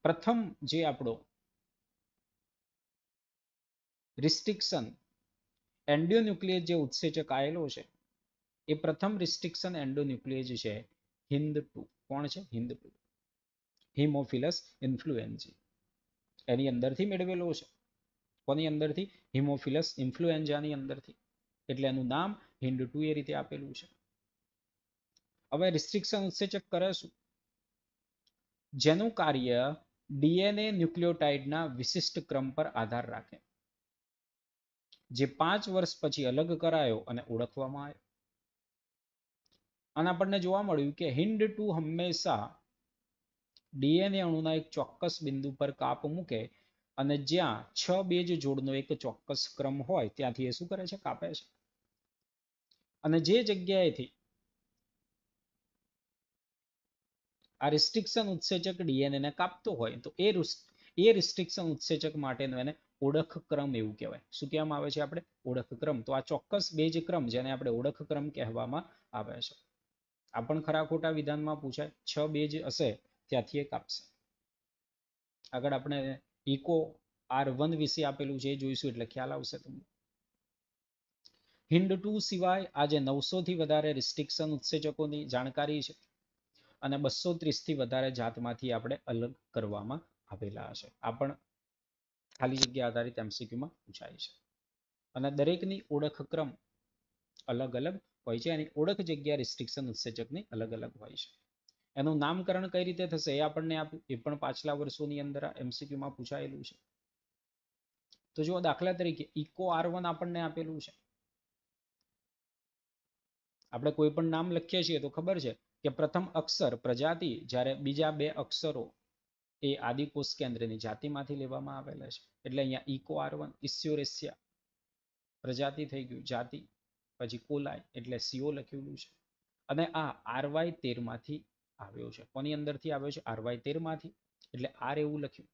પ્રથમ જે આપણો રિસ્ટ્રિક્શન એન્ડોન્યુક્લિયસ જે ઉત્સેચક આવેલો છે એ પ્રથમ રિસ્ટ્રિક્શન એન્ડોન્યુક્લિયસ છે હિન્દ ટુ કોણ છે હિન્દ ટુ હિમોફિલસ ઇન્ફ્લુએન્જી એની અંદરથી મેળવેલો છે કોની અંદરથી હિમોફિલસ ઇન્ફ્લુએન્ઝાની અંદરથી એટલે એનું નામ હિન્ડ ટુ એ રીતે આપેલું છે હવે રિસ્ટ્રિક્શન ઉત્સેચક કરે શું જેનું કાર્ય ડીએનએ ન્યુક્લિયોટાઇડના વિશિષ્ટ ક્રમ પર આધાર રાખે જે પાંચ વર્ષ પછી અલગ કરાયો અને ઓળખવામાં આવ્યો અને આપણને જોવા મળ્યું કે હિન્ડ ટુ હંમેશા ડીએનએ અણુના એક ચોક્કસ બિંદુ પર કાપ મૂકે અને જ્યાં છ બેજ જોડનો એક ચોક્કસ ક્રમ હોય ત્યાંથી એ શું કરે છે કાપે છે અને જે જગ્યાએથી આ રિસ્ટ્રિક્શન ઉત્સેચક ડીએનએને કાપતો હોય તો એ એ રિસ્ટ્રિક્શન ઉત્સેચક માટેનું એને ઓળખક્રમ એવું કહેવાય શું કહેવામાં આવે છે આપણે ઓળખક્રમ તો આ ચોક્કસ બેજ ક્રમ જેને આપણે ઓળખક્રમ કહેવામાં આવે છે આ પણ ખરા ખોટા વિધાનમાં પૂછાય છ બેજ હશે ત્યાંથી એ કાપશે આગળ આપણે ઇકો આર વન વિશે આપેલું છે એ જોઈશું એટલે ખ્યાલ આવશે તમને હિન્ડ ટુ સિવાય આજે નવસોથી વધારે રિસ્ટ્રિક્શન ઉત્સેચકોની જાણકારી છે અને બસો ત્રીસથી વધારે જાતમાંથી આપણે અલગ કરવામાં આવેલા હશે આ પણ ખાલી જગ્યા આધારિત એમસીક્યુમાં પૂછાય છે અને દરેકની ઓળખ ક્રમ અલગ અલગ હોય છે એની ઓળખ જગ્યા રિસ્ટ્રિક્શન ઉત્સેચકની અલગ અલગ હોય છે એનું નામકરણ કઈ રીતે થશે એ આપણને એ પણ પાછલા વર્ષોની અંદર એમસીક્યુમાં પૂછાયેલું છે તો જુઓ દાખલા તરીકે ઇકો આર વન આપણને આપેલું છે આપણે કોઈ પણ નામ લખીએ છીએ તો ખબર છે કે પ્રથમ અક્ષર પ્રજાતિ જ્યારે બીજા બે અક્ષરો એ આદિકોષ કેન્દ્રની જાતિમાંથી લેવામાં આવેલા છે એટલે અહીંયા ઇકો આર્વન ઇસ્યોરેસિયા પ્રજાતિ થઈ ગયું જાતિ પછી કોલાય એટલે સીઓ લખેલું છે અને આ આરવાય તેરમાંથી આવ્યો છે કોની અંદરથી આવ્યો છે આરવાય તેરમાંથી એટલે આર એવું લખ્યું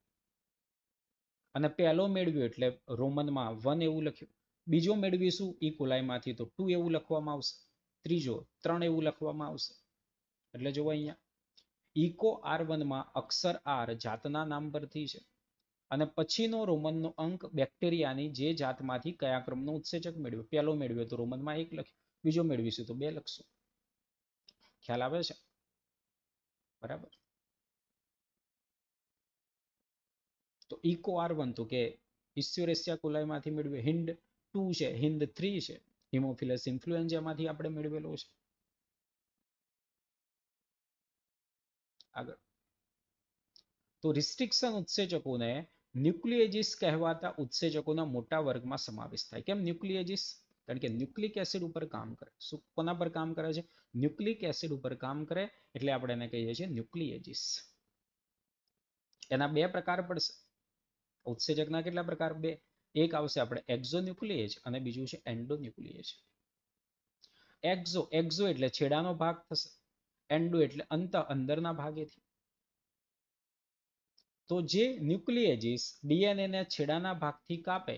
અને પહેલો મેળવ્યો એટલે રોમનમાં વન એવું લખ્યું બીજો મેળવીશું ઈ કોલાઈમાંથી તો ટુ એવું લખવામાં આવશે ત્રીજો ત્રણ એવું લખવામાં આવશે એટલે જુઓ અહીંયા ઇકો આર વનમાં અક્ષર આર જાતના નામ પરથી છે અને પછીનો રોમનનો અંક બેક્ટેરિયાની જે જાતમાંથી કયા ક્રમનો ઉત્સેચક મેળવ્યો પહેલો મેળવ્યો તો રોમનમાં એક લખ્યો બીજો મેળવીશું તો બે લખશું ખ્યાલ આવે છે બરાબર તો ઇકો આર વન તો કે ઇસ્યુરેશિયા કુલાઈમાંથી મેળવ્યું હિન્ડ ટુ છે હિન્દ થ્રી છે હિમોફિલસ ઇન્ફ્લુએન્ઝામાંથી આપણે મેળવેલો છે આગળ તો રિસ્ટ્રિક્શન ઉત્સેચકોને ન્યુક્લિએજિસ કહેવાતા ઉત્સેચકોના મોટા વર્ગમાં સમાવેશ થાય કેમ ન્યુક્લિએજિસ કારણ કે ન્યુક્લિક એસિડ ઉપર કામ કરે શું કોના પર કામ કરે છે ન્યુક્લિક એસિડ ઉપર કામ કરે એટલે આપણે એને કહીએ છીએ ન્યુક્લિએજિસ એના બે પ્રકાર પડશે ઉત્સેચકના કેટલા પ્રકાર બે એક આવશે આપણે એક્ઝોન્યુક્લિએજ અને બીજું છે એન્ડોન્યુક્લિએજ એક્ઝો એક્ઝો એટલે છેડાનો ભાગ થશે એન્ડો એટલે અંત અંદરના ભાગેથી તો જે ન્યુક્લિયજીસ ડીએનએના છેડાના ભાગથી કાપે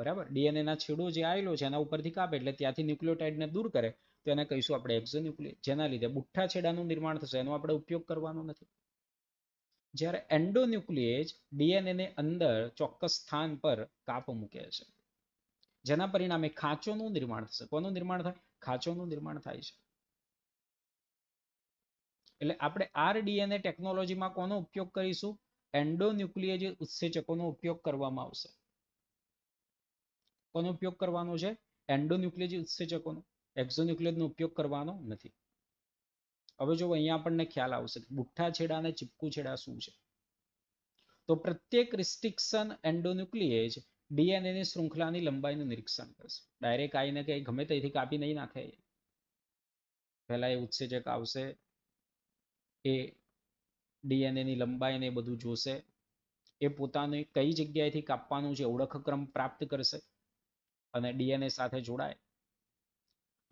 બરાબર ડીએનએના છેડો જે આવેલો છે એના ઉપરથી કાપે એટલે ત્યાંથી ન્યુક્લિયોટાઇડને દૂર કરે તો એને કહીશું આપણે એક્ઝોન્યુક્લિય જેના લીધે બુઠ્ઠા છેડાનું નિર્માણ થશે એનો આપણે ઉપયોગ કરવાનો નથી જ્યારે એન્ડોન્યુક્લિએજ ડીએનએને અંદર ચોક્કસ સ્થાન પર કાપ મૂકે છે જેના પરિણામે ખાંચોનું નિર્માણ થશે કોનું નિર્માણ થાય ખાંચોનું નિર્માણ થાય છે એટલે આપણે આરડીએનએ ટેકનોલોજીમાં કોનો ઉપયોગ કરીશું એન્ડોન્યુક્લિએજ ઉત્સેચકોનો ઉપયોગ કરવામાં આવશે કોનો ઉપયોગ કરવાનો છે એન્ડોન્યુક્લિએજ ઉત્સેચકોનો એક્ઝોન્યુક્લિયજનો ઉપયોગ કરવાનો નથી હવે જો અહીંયા આપણને ખ્યાલ આવશે બુઠ્ઠા છેડા અને ચીપકુ છેડા શું છે તો પ્રત્યેક રિસ્ટ્રિક્શન એન્ડોન્યુક્લિએજ ડીએનએની શૃંખલાની લંબાઈનું નિરીક્ષણ કરશે ડાયરેક્ટ આવીને કંઈ ગમે તેથી કાપી નહીં નાખે પહેલા એ ઉત્સેચક આવશે એ ડીએનએની લંબાઈને બધું જોશે એ પોતાને કઈ જગ્યાએથી કાપવાનું છે ઓળખક્રમ પ્રાપ્ત કરશે અને ડીએનએ સાથે જોડાય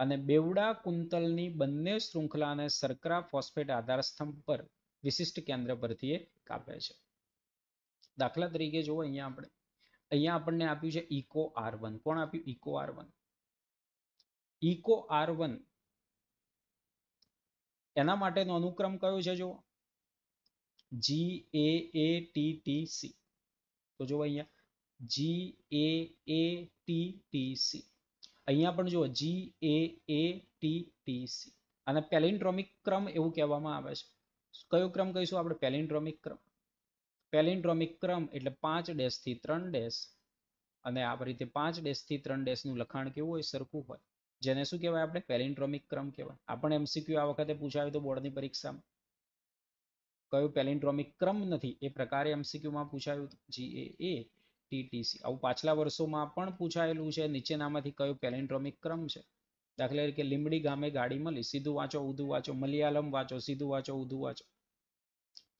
અને બેવડા કુંતલની બંને શૃંખલાને સરકરા ફોસ્ફેટ આધારસ્તંભ પર વિશિષ્ટ કેન્દ્ર પરથી એ કાપે છે દાખલા તરીકે જુઓ અહીંયા આપણે અહીંયા આપણને આપ્યું છે ઇકો આર વન કોણ આપ્યું Eco R one Eco R one એના માટેનો અનુક્રમ કયો છે જુઓ G A A T T C તો જુઓ અહીંયા G A A T T C અહીંયા પણ જુઓ G A A T T C અને પેલિન્ડ્રોમિક ક્રમ એવું કહેવામાં આવે છે કયો ક્રમ કહીશું આપણે પેલિન્ડ્રોમિક ક્રમ પેલિન્ડ્રોમિક ક્રમ એટલે પાંચ ડેશથી ત્રણ ડેશ અને આ રીતે પાંચ ડેશથી ત્રણ ડેશનું લખાણ કેવું હોય સરખું હોય જેને શું કહેવાય આપણે પેલિન્ડ્રોમિક ક્રમ કહેવાય આપણે એમસીક્યુ આ વખતે પૂછાયું તો બોર્ડની પરીક્ષામાં કયો પેલિન્ડ્રોમિક ક્રમ નથી એ પ્રકારે એમસીક્યુમાં પૂછાયું જી એ એ ટીટીસી આવું પાછલા વર્ષોમાં પણ પૂછાયેલું છે નીચેનામાંથી કયો પેલિન્ડ્રોમિક ક્રમ છે દાખલા તરીકે લીમડી ગામે ગાડી મળી સીધું વાંચો ઉધું વાંચો મલયાલમ વાંચો સીધું વાંચો ઉધું વાંચો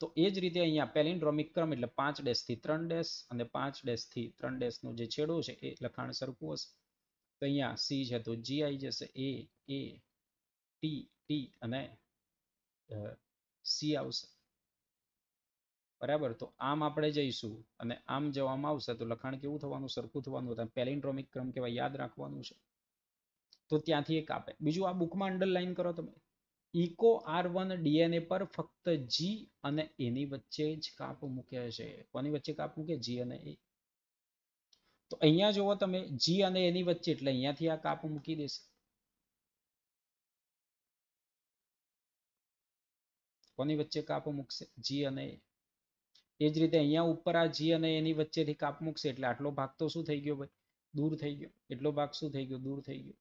તો એ જ રીતે અહીંયા પેલિન્ડ્રોમિક ક્રમ એટલે પાંચ ડેશથી ત્રણ ડેશ અને પાંચ ડેશથી ત્રણ ડેશનો જે છેડો છે એ લખાણ સરખું હશે તો અહીંયા સી છે તો જી આવી જશે એ એ ટી ટી અને સી આવશે બરાબર તો આમ આપણે જઈશું અને આમ જવામાં આવશે તો લખાણ કેવું થવાનું સરખું થવાનું હતું પેલિન્ડ્રોમિક ક્રમ કહેવાય યાદ રાખવાનું છે તો ત્યાંથી એક આપે બીજું આ બુકમાં અંડરલાઈન કરો તમે ઇકો આર વન ડીએનએ પર ફક્ત જી અને એની વચ્ચે જ કાપ મૂકે છે કોની વચ્ચે કાપ મૂકે જી અને એ તો અહીંયા જુઓ તમે જી અને એની વચ્ચે એટલે અહીંયાથી આ કાપ મૂકી દેશે કોની વચ્ચે કાપ મૂકશે જી અને એ જ રીતે અહીંયા ઉપર આ જી અને એની વચ્ચેથી કાપ મૂકશે એટલે આટલો ભાગ તો શું થઈ ગયો ભાઈ દૂર થઈ ગયો એટલો ભાગ શું થઈ ગયો દૂર થઈ ગયો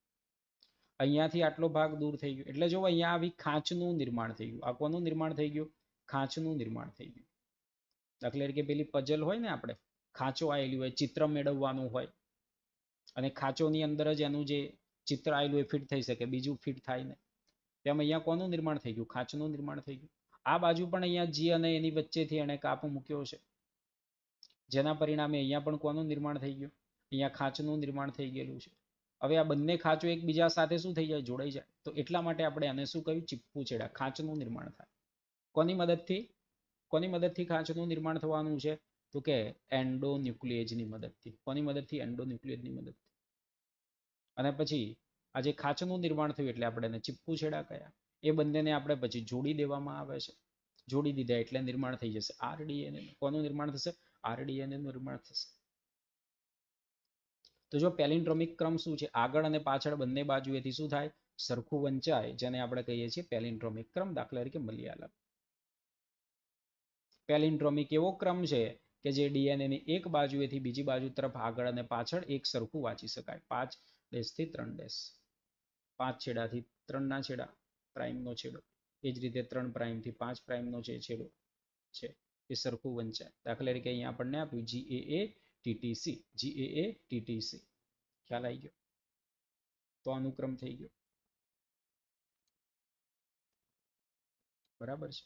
અહીંયાથી આટલો ભાગ દૂર થઈ ગયો એટલે જો અહીંયા આવી ખાંચનું નિર્માણ થઈ ગયું આ કોનું નિર્માણ થઈ ગયું ખાંચનું નિર્માણ થઈ ગયું દાખલા તરીકે પેલી પજલ હોય ને આપણે ખાંચો આવેલી હોય ચિત્ર મેળવવાનું હોય અને ખાંચોની અંદર જ એનું જે ચિત્ર આવેલું એ ફિટ થઈ શકે બીજું ફિટ થાય ને તેમ અહીંયા કોનું નિર્માણ થઈ ગયું ખાંચનું નિર્માણ થઈ ગયું આ બાજુ પણ અહીંયા જી અને એની વચ્ચેથી એણે કાપ મૂક્યો છે જેના પરિણામે અહીંયા પણ કોનું નિર્માણ થઈ ગયું અહીંયા ખાંચનું નિર્માણ થઈ ગયેલું છે હવે આ બંને ખાંચો એકબીજા સાથે શું થઈ જાય જોડાઈ જાય તો એટલા માટે આપણે આને શું કહ્યું ચીપકું છેડા ખાંચનું નિર્માણ થાય કોની મદદથી કોની મદદથી ખાંચનું નિર્માણ થવાનું છે તો કે એન્ડોન્યુક્લિએજની મદદથી કોની મદદથી એન્ડોન્યુક્લિએજની મદદથી અને પછી આ જે ખાંચનું નિર્માણ થયું એટલે આપણે એને ચીપકું છેડા કયા એ બંનેને આપણે પછી જોડી દેવામાં આવે છે જોડી દીધા એટલે નિર્માણ થઈ જશે આરડીએનએ કોનું નિર્માણ થશે આરડીએનએ નિર્માણ થશે તો જો પેલિન્ડ્રોમિક ક્રમ શું છે આગળ અને પાછળ બંને બાજુએથી શું થાય સરખું વંચાય જેને આપણે કહીએ છીએ પેલિન્ડ્રોમિક ક્રમ દાખલા તરીકે મલયાલમ પેલિન્ડ્રોમિક એવો ક્રમ છે કે જે ડીએનએની એક બાજુએથી બીજી બાજુ તરફ આગળ અને પાછળ એક સરખું વાંચી શકાય પાંચ ડેશથી ત્રણ ડેશ પાંચ છેડાથી ત્રણના છેડા પ્રાઇમનો છેડો એ જ રીતે ત્રણ પ્રાઇમથી પાંચ પ્રાઇમનો જે છેડો છે એ સરખું વંચાય દાખલા તરીકે અહીંયા આપણને આપ્યું જી એ ટીટીસી જી એ એ ટીટીસી ખ્યાલ આવી ગયો તો અનુક્રમ થઈ ગયો બરાબર છે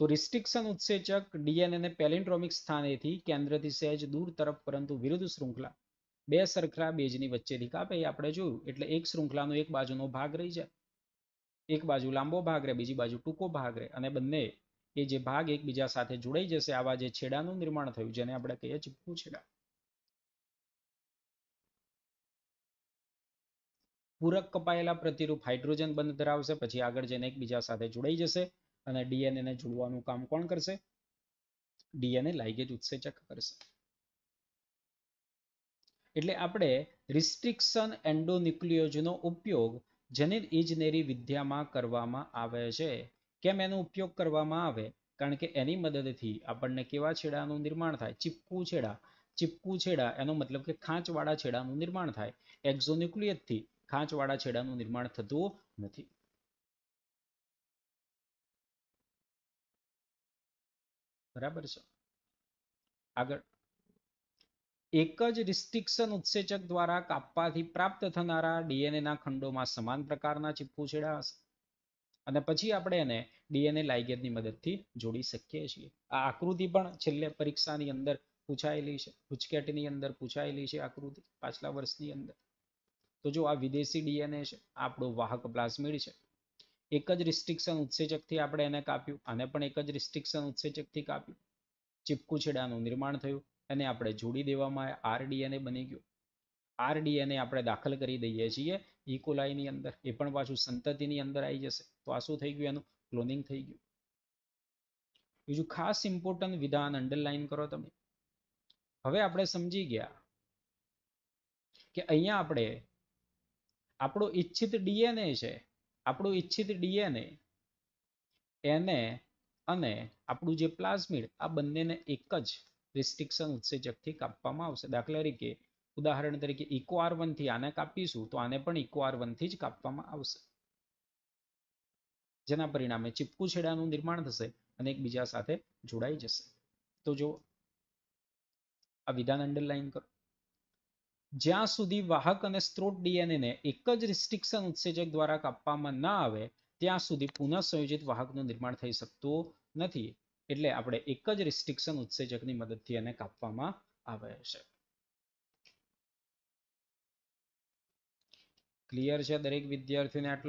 તો રિસ્ટ્રિક્શન ઉત્સેચક ડીએનએને પેલિન્ડ્રોમિક સ્થાનેથી કેન્દ્રથી સહેજ દૂર તરફ પરંતુ વિરુદ્ધ શૃંખલા બે સરખરા બેજની વચ્ચેથી કાપે એ આપણે જોયું એટલે એક શૃંખલાનો એક બાજુનો ભાગ રહી જાય એક બાજુ લાંબો ભાગ રહે બીજી બાજુ ટૂંકો ભાગ રહે અને બંને એ જે ભાગ એકબીજા સાથે જોડાઈ જશે આવા જે છેડાનું નિર્માણ થયું જેને આપણે કહીએ ચીપકું છેડા પૂરક કપાયેલા પ્રતિરૂપ હાઇડ્રોજન બંધ ધરાવશે પછી આગળ જેને એકબીજા સાથે જોડાઈ જશે અને ડીએનએ ને જોડવાનું કામ કોણ કરશે ડીએનએ લાઇગેજ ઉત્સેચક કરશે એટલે આપણે રિસ્ટ્રિક્શન એન્ડોન્યુક્લિયોજનો ઉપયોગ જનીન ઇજનેરી વિદ્યામાં કરવામાં આવે છે કેમ એનો ઉપયોગ કરવામાં આવે કારણ કે એની મદદથી આપણને કેવા છેડાનું નિર્માણ થાય ચીપકુ છેડા ચીપકુ છેડા એનો મતલબ કે ખાંચવાળા છેડાનું નિર્માણ થાય એક્ઝોન્યુક્લિયતથી ખાંચવાળા છેડાનું નિર્માણ થતું નથી બરાબર છે આગળ એક જ રિસ્ટ્રિક્શન ઉત્સેચક દ્વારા કાપવાથી પ્રાપ્ત થનારા ડીએનએના ખંડોમાં સમાન પ્રકારના ચીપકું છેડાશે અને પછી આપણે એને ડીએનએ લાઇગેજની મદદથી જોડી શકીએ છીએ આ આકૃતિ પણ છેલ્લે પરીક્ષાની અંદર પૂછાયેલી છે પૂછકેટની અંદર પૂછાયેલી છે આકૃતિ પાછલા વર્ષની અંદર તો જો આ વિદેશી ડીએનએ છે આપણો વાહક પ્લાઝમિડ છે એક જ રિસ્ટ્રિક્શન ઉત્સેચકથી આપણે એને કાપ્યું આને પણ એક જ રિસ્ટ્રિક્શન ઉત્સેચકથી કાપ્યું ચીપકુ છેડાનું નિર્માણ થયું એને આપણે જોડી દેવામાં આરડીએનએ બની ગયું આરડીએનએ આપણે દાખલ કરી દઈએ છીએ ઇકોલાઈની અંદર એ પણ પાછું સંતતિની અંદર આવી જશે તો આ શું થઈ ગયું એનું ક્લોનિંગ થઈ ગયું બીજું ખાસ ઇમ્પોર્ટન્ટ વિધાન અંડરલાઈન કરો તમે હવે આપણે સમજી ગયા કે અહીંયા આપણે આપણો ઈચ્છિત ડીએનએ છે આપણું ઈચ્છિત ડીએનએ એને અને આપણું જે પ્લાઝમિડ આ બંનેને એક જ રિસ્ટ્રિક્શન ઉત્સેચકથી કાપવામાં આવશે દાખલા તરીકે ઉદાહરણ તરીકે ઇકો આર વનથી આને કાપીશું તો આને પણ ઇકો આર વનથી જ કાપવામાં આવશે જેના પરિણામે ચીપકુ છેડાનું નિર્માણ થશે અને એકબીજા સાથે જોડાઈ જશે તો જો આ વિધાન અંડરલાઈન કરો જ્યાં સુધી વાહક અને સ્ત્રોત ડીએનએને એક જ રિસ્ટ્રિક્શન ઉત્સેજક દ્વારા કાપવામાં ના આવે ત્યાં સુધી પુનઃ સંયોજિત વાહકનું નિર્માણ થઈ શકતું નથી એટલે આપણે એક જ રિસ્ટ્રિક્શન ઉત્સેજકની મદદથી એને કાપવામાં આવે છે ક્લિયર છે દરેક વિદ્યાર્થીને આટલું